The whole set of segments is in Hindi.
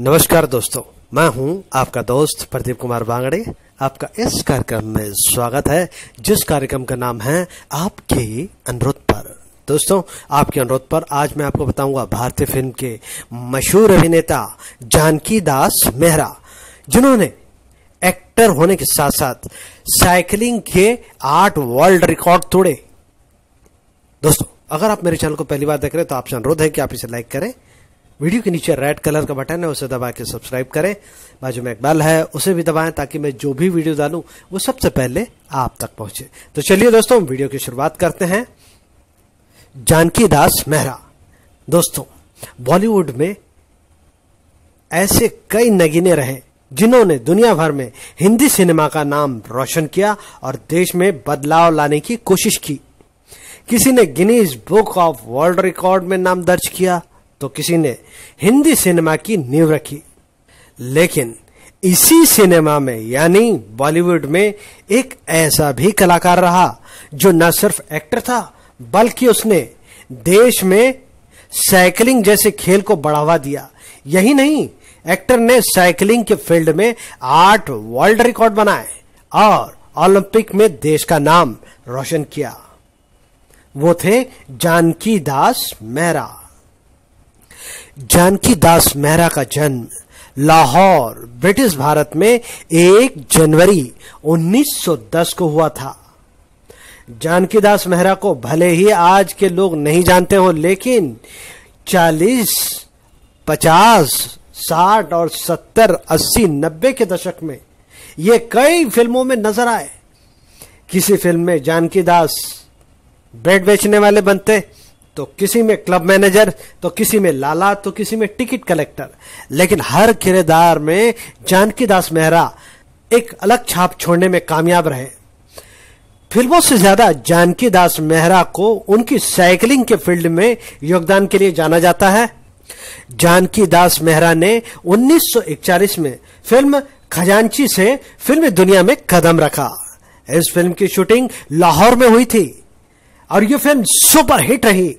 नमस्कार दोस्तों मैं हूं आपका दोस्त प्रदीप कुमार बांगड़े आपका इस कार्यक्रम में स्वागत है जिस कार्यक्रम का नाम है आपके अनुरोध पर दोस्तों आपके अनुरोध पर आज मैं आपको बताऊंगा भारतीय फिल्म के मशहूर अभिनेता जानकी दास मेहरा जिन्होंने एक्टर होने के साथ साथ साइकिलिंग के आठ वर्ल्ड रिकॉर्ड तोड़े दोस्तों अगर आप मेरे चैनल को पहली बार देख रहे हैं तो आपसे अनुरोध है कि आप इसे लाइक करें वीडियो के नीचे रेड कलर का बटन है उसे दबा के सब्सक्राइब करें बाजू में एक बेल है उसे भी दबाएं ताकि मैं जो भी वीडियो डालूं वो सबसे पहले आप तक पहुंचे तो चलिए दोस्तों वीडियो की शुरुआत करते हैं जानकी दास मेहरा दोस्तों बॉलीवुड में ऐसे कई नगीने रहे जिन्होंने दुनिया भर में हिंदी सिनेमा का नाम रोशन किया और देश में बदलाव लाने की कोशिश की किसी ने Guinness book of world record में नाम दर्ज किया तो किसी ने हिंदी सिनेमा की नींव रखी लेकिन इसी सिनेमा में यानी बॉलीवुड में एक ऐसा भी कलाकार रहा जो न सिर्फ एक्टर था बल्कि उसने देश में साइकिलिंग जैसे खेल को बढ़ावा दिया यही नहीं एक्टर ने साइकिलिंग के फील्ड में आठ वर्ल्ड रिकॉर्ड बनाए और ओलंपिक में देश का नाम रोशन किया वो थे जानकी दास मेहरा जानकी दास मेहरा का जन्म लाहौर ब्रिटिश भारत में 1 जनवरी 1910 को हुआ था जानकी दास मेहरा को भले ही आज के लोग नहीं जानते हो लेकिन 40, 50, 60 और 70, 80, 90 के दशक में ये कई फिल्मों में नजर आए किसी फिल्म में जानकी दास ब्रेड बेचने वाले बनते तो किसी में क्लब मैनेजर तो किसी में लाला तो किसी में टिकट कलेक्टर लेकिन हर किरदार में जानकी दास मेहरा एक अलग छाप छोड़ने में कामयाब रहे फिल्मों से ज्यादा जानकी दास मेहरा को उनकी साइकिलिंग के फील्ड में योगदान के लिए जाना जाता है जानकी दास मेहरा ने 1941 में फिल्म खजांची से फिल्म दुनिया में कदम रखा इस फिल्म की शूटिंग लाहौर में हुई थी और ये फिल्म सुपरहिट रही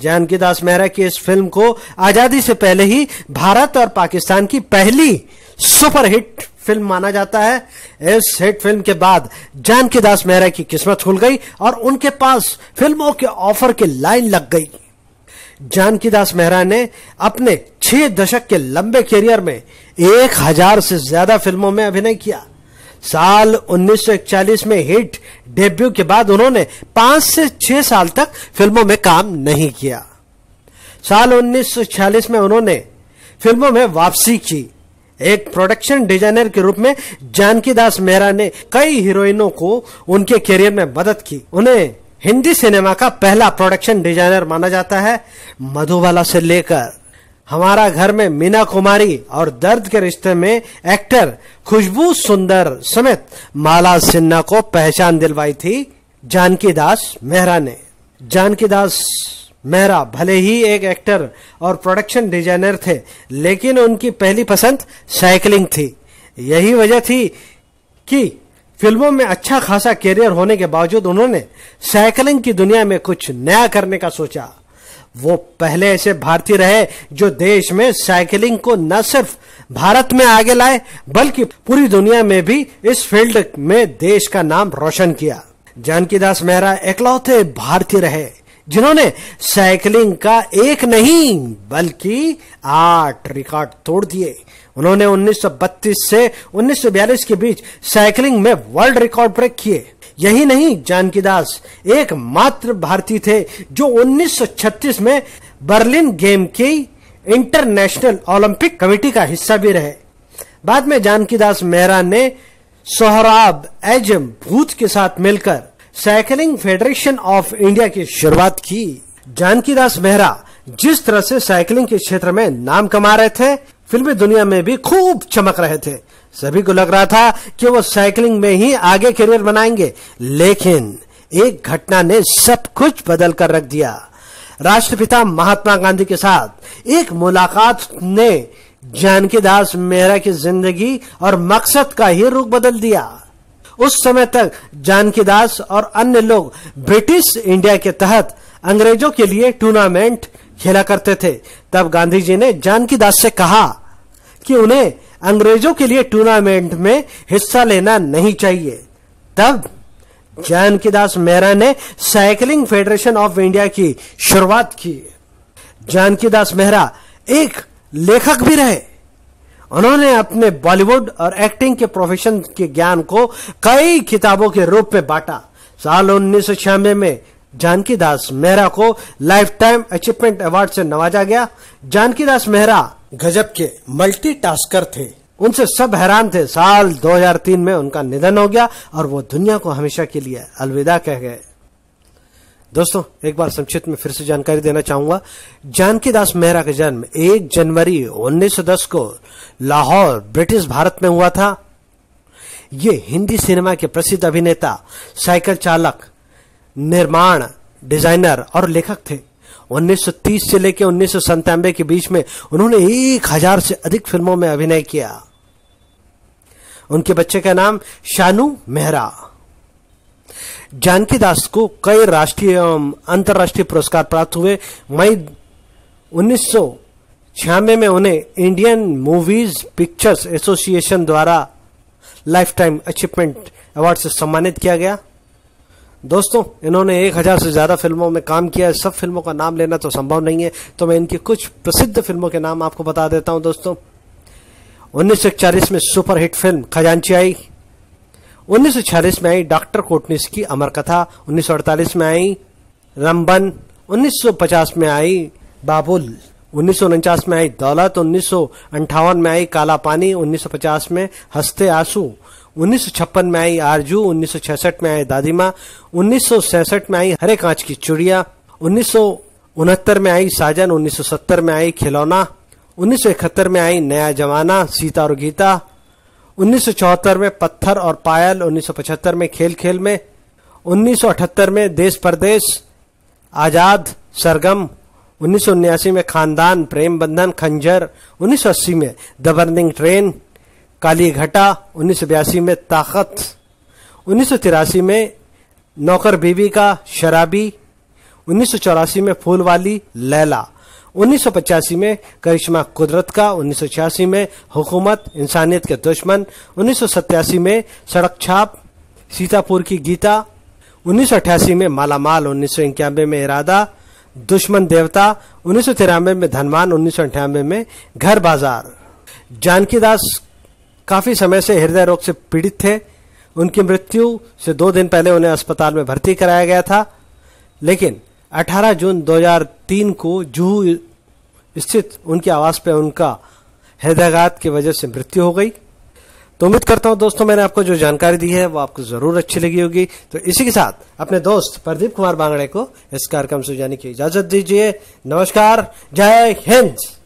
जानकी दास मेहरा की इस फिल्म को आजादी से पहले ही भारत और पाकिस्तान की पहली सुपरहिट फिल्म माना जाता है इस हिट फिल्म के बाद जानकी दास मेहरा की किस्मत खुल गई और उनके पास फिल्मों के ऑफर की लाइन लग गई जानकी दास मेहरा ने अपने छह दशक के लंबे करियर में एक हजार से ज्यादा फिल्मों में अभिनय किया साल 1941 में हिट डेब्यू के बाद उन्होंने पांच से छह साल तक फिल्मों में काम नहीं किया साल 1946 में उन्होंने फिल्मों में वापसी की एक प्रोडक्शन डिजाइनर के रूप में जानकी दास मेहरा ने कई हीरोइनों को उनके करियर में मदद की उन्हें हिंदी सिनेमा का पहला प्रोडक्शन डिजाइनर माना जाता है मधुबाला से लेकर हमारा घर में मीना कुमारी और दर्द के रिश्ते में एक्टर खुशबू सुंदर समेत माला सिन्हा को पहचान दिलवाई थी जानकी दास मेहरा ने जानकी दास मेहरा भले ही एक एक्टर और प्रोडक्शन डिजाइनर थे लेकिन उनकी पहली पसंद साइकिलिंग थी यही वजह थी कि फिल्मों में अच्छा खासा करियर होने के बावजूद उन्होंने साइकिलिंग की दुनिया में कुछ नया करने का सोचा वो पहले ऐसे भारतीय रहे जो देश में साइकिलिंग को न सिर्फ भारत में आगे लाए बल्कि पूरी दुनिया में भी इस फील्ड में देश का नाम रोशन किया जानकी दास मेहरा एकलौते भारतीय रहे जिन्होंने साइकिलिंग का एक नहीं बल्कि आठ रिकॉर्ड तोड़ दिए उन्होंने 1932 से 1942 के बीच साइकिलिंग में वर्ल्ड रिकॉर्ड ब्रेक किए यही नहीं जानकीदास एकमात्र भारतीय थे जो 1936 में बर्लिन गेम की इंटरनेशनल ओलंपिक कमेटी का हिस्सा भी रहे बाद में जानकीदास मेहरा ने सोहराब एजम भूत के साथ मिलकर साइकिलिंग फेडरेशन ऑफ इंडिया की शुरुआत की जानकीदास मेहरा जिस तरह से साइकिलिंग के क्षेत्र में नाम कमा रहे थे फिल्मी दुनिया में भी खूब चमक रहे थे सभी को लग रहा था कि वो साइकिलिंग में ही आगे करियर बनाएंगे लेकिन एक घटना ने सब कुछ बदल कर रख दिया राष्ट्रपिता महात्मा गांधी के साथ एक मुलाकात ने जानकी दास मेहरा की जिंदगी और मकसद का ही रुख बदल दिया उस समय तक जानकी दास और अन्य लोग ब्रिटिश इंडिया के तहत अंग्रेजों के लिए टूर्नामेंट खेला करते थे तब गांधी जी ने जानकी दास से कहा कि उन्हें अंग्रेजों के लिए टूर्नामेंट में हिस्सा लेना नहीं चाहिए तब जानकीदास मेहरा ने साइकिलिंग फेडरेशन ऑफ इंडिया की शुरुआत की जानकीदास मेहरा एक लेखक भी रहे उन्होंने अपने बॉलीवुड और एक्टिंग के प्रोफेशन के ज्ञान को कई किताबों के रूप में बांटा साल उन्नीस में जानकीदास मेहरा को लाइफ टाइम अचीवमेंट अवार्ड से नवाजा गया जानकीदास मेहरा गजब के मल्टीटास्कर थे उनसे सब हैरान थे साल 2003 में उनका निधन हो गया और वो दुनिया को हमेशा के लिए अलविदा कह गए दोस्तों एक बार संक्षिप्त में फिर से जानकारी देना चाहूंगा जानकी दास मेहरा का जन्म 1 जनवरी 1910 को लाहौर ब्रिटिश भारत में हुआ था ये हिंदी सिनेमा के प्रसिद्ध अभिनेता साइकिल चालक निर्माण डिजाइनर और लेखक थे 1930 से लेकर उन्नीस के बीच में उन्होंने एक हजार से अधिक फिल्मों में अभिनय किया उनके बच्चे का नाम शानू मेहरा जानकी दास को कई राष्ट्रीय एवं अंतर्राष्ट्रीय पुरस्कार प्राप्त हुए मई उन्नीस छियानवे में उन्हें इंडियन मूवीज पिक्चर्स एसोसिएशन द्वारा लाइफ टाइम अचीवमेंट अवार्ड से सम्मानित किया गया दोस्तों इन्होंने एक हजार से ज्यादा फिल्मों में काम किया है सब फिल्मों का नाम लेना तो संभव नहीं है तो मैं इनकी कुछ प्रसिद्ध फिल्मों के नाम आपको बता देता हूं दोस्तों उन्नीस में सुपरहिट फिल्म खजांची आई उन्नीस में आई डॉक्टर कोटनिस की अमर कथा उन्नीस में आई रंबन 1950 में आई बाबुल उन्नीस में आई दौलत उन्नीस में आई काला पानी उन्नीस में हस्ते आंसू 1956 में आई आरजू 1966 में आई दादी माँ उन्नीस में आई हरे कांच की चुड़िया उन्नीस में आई साजन 1970 में आई खिलौना 1971 में आई नया जमाना सीता और गीता 1974 में पत्थर और पायल 1975 में खेल खेल में 1978 में देश परदेश आजाद सरगम उन्नीस में खानदान प्रेम बंधन खंजर उन्नीस में द बर्निंग ट्रेन काली घटा उन्नीस में ताकत उन्नीस में नौकर बीवी का शराबी उन्नीस में फूल वाली लैला उन्नीस में करिश्मा कुदरत का उन्नीस में हुकूमत इंसानियत के दुश्मन उन्नीस में सड़क छाप सीतापुर की गीता उन्नीस में मालामाल उन्नीस में इरादा दुश्मन देवता उन्नीस में धनवान उन्नीस में घर बाजार जानकीदास काफी समय से हृदय रोग से पीड़ित थे उनकी मृत्यु से दो दिन पहले उन्हें अस्पताल में भर्ती कराया गया था लेकिन 18 जून 2003 को जूहू स्थित उनके आवास पर उनका हृदयघात की वजह से मृत्यु हो गई तो उम्मीद करता हूं दोस्तों मैंने आपको जो जानकारी दी है वो आपको जरूर अच्छी लगी होगी तो इसी के साथ अपने दोस्त प्रदीप कुमार बांगड़े को इस कार्यक्रम से जाने की इजाजत दीजिए नमस्कार जय हिंद